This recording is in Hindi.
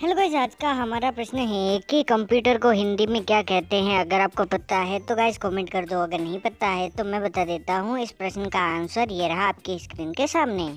हेलो गाइज आज का हमारा प्रश्न है कि कंप्यूटर को हिंदी में क्या कहते हैं अगर आपको पता है तो गाइज कमेंट कर दो अगर नहीं पता है तो मैं बता देता हूँ इस प्रश्न का आंसर ये रहा आपकी स्क्रीन के सामने